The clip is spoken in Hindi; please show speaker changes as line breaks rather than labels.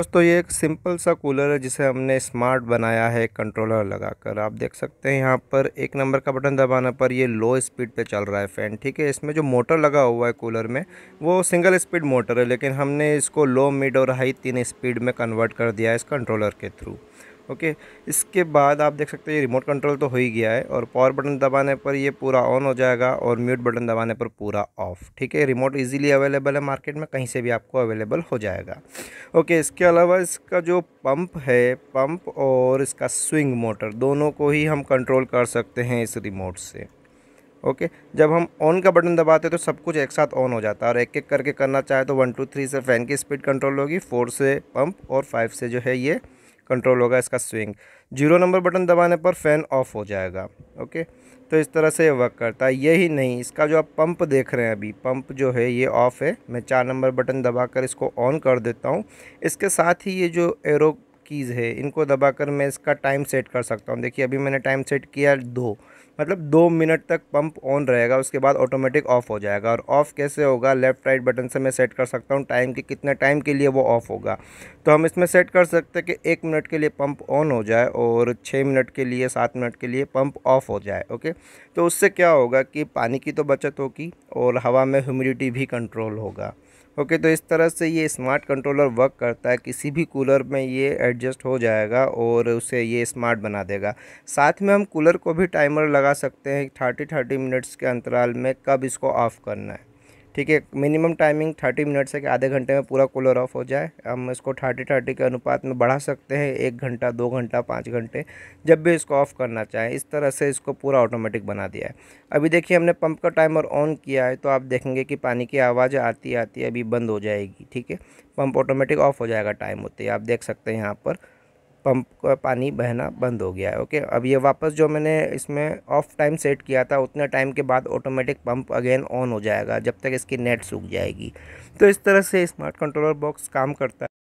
दोस्तों ये एक सिंपल सा कूलर है जिसे हमने स्मार्ट बनाया है कंट्रोलर लगाकर आप देख सकते हैं यहाँ पर एक नंबर का बटन दबाने पर ये लो स्पीड पे चल रहा है फ़ैन ठीक है इसमें जो मोटर लगा हुआ है कूलर में वो सिंगल स्पीड मोटर है लेकिन हमने इसको लो मिड और हाई तीन स्पीड में कन्वर्ट कर दिया है इस कंट्रोलर के थ्रू ओके इसके बाद आप देख सकते हैं रिमोट कंट्रोल तो हो ही गया है और पावर बटन दबाने पर ये पूरा ऑन हो जाएगा और म्यूट बटन दबाने पर पूरा ऑफ ठीक है रिमोट इजीली अवेलेबल है मार्केट में कहीं से भी आपको अवेलेबल हो जाएगा ओके इसके अलावा इसका जो पंप है पंप और इसका स्विंग मोटर दोनों को ही हम कंट्रोल कर सकते हैं इस रिमोट से ओके okay, जब हम ऑन का बटन दबाते हैं तो सब कुछ एक साथ ऑन हो जाता है और एक एक करके करना चाहे तो वन टू थ्री से फ़ैन की स्पीड कंट्रोल होगी फोर से पंप और फाइव से जो है ये कंट्रोल होगा इसका स्विंग जीरो नंबर बटन दबाने पर फ़ैन ऑफ हो जाएगा ओके तो इस तरह से वर्क करता है यही नहीं इसका जो आप पंप देख रहे हैं अभी पंप जो है ये ऑफ़ है मैं चार नंबर बटन दबाकर इसको ऑन कर देता हूँ इसके साथ ही ये जो एरो कीज़ है इनको दबाकर मैं इसका टाइम सेट कर सकता हूँ देखिए अभी मैंने टाइम सेट किया दो मतलब दो मिनट तक पंप ऑन रहेगा उसके बाद ऑटोमेटिक ऑफ हो जाएगा और ऑफ़ कैसे होगा लेफ़्ट राइट बटन से मैं सेट कर सकता हूँ टाइम के कितने टाइम के लिए वो ऑफ़ होगा तो हम इसमें सेट कर सकते हैं कि एक मिनट के लिए पंप ऑन हो जाए और छः मिनट के लिए सात मिनट के लिए पंप ऑफ़ हो जाए ओके तो उससे क्या होगा कि पानी की तो बचत होगी और हवा में ह्यूमिडिटी भी कंट्रोल होगा ओके तो इस तरह से ये स्मार्ट कंट्रोलर वर्क करता है किसी भी कूलर में ये एडजस्ट हो जाएगा और उसे ये स्मार्ट बना देगा साथ में हम कूलर को भी टाइमर लगा सकते हैं थर्टी थर्टी मिनट्स के अंतराल में कब इसको ऑफ़ करना है ठीक है मिनिमम टाइमिंग थर्टी मिनट से कि आधे घंटे में पूरा कूलर ऑफ हो जाए हम इसको थर्टी थर्टी के अनुपात में बढ़ा सकते हैं एक घंटा दो घंटा पाँच घंटे जब भी इसको ऑफ़ करना चाहें इस तरह से इसको पूरा ऑटोमेटिक बना दिया है अभी देखिए हमने पंप का टाइमर ऑन किया है तो आप देखेंगे कि पानी की आवाज़ आती आती अभी बंद हो जाएगी ठीक है पंप ऑटोमेटिक ऑफ हो जाएगा टाइम होते ही आप देख सकते हैं यहाँ पर पंप का पानी बहना बंद हो गया है ओके अब ये वापस जो मैंने इसमें ऑफ टाइम सेट किया था उतने टाइम के बाद ऑटोमेटिक पंप अगेन ऑन हो जाएगा जब तक इसकी नेट सूख जाएगी तो इस तरह से स्मार्ट कंट्रोलर बॉक्स काम करता है